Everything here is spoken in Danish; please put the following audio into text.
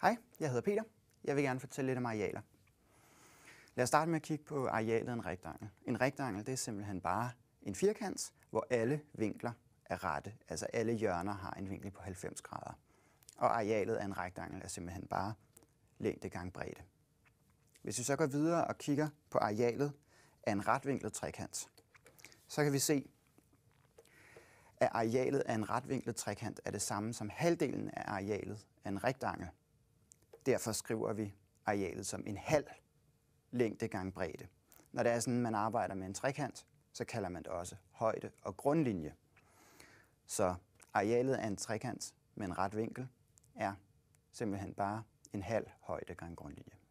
Hej, jeg hedder Peter. Jeg vil gerne fortælle lidt om arealer. Lad os starte med at kigge på arealet af en rektangel. En rektangel det er simpelthen bare en firkant, hvor alle vinkler er rette. Altså alle hjørner har en vinkel på 90 grader. Og arealet af en rektangel er simpelthen bare længde gang bredde. Hvis vi så går videre og kigger på arealet af en retvinklet trekant, så kan vi se, at arealet af en retvinklet trekant er det samme som halvdelen af arealet af en rektangel. Derfor skriver vi arealet som en halv længde gange bredde. Når det er sådan, at man arbejder med en trekant, så kalder man det også højde og grundlinje. Så arealet af en trekant med en ret vinkel er simpelthen bare en halv højde gange grundlinje.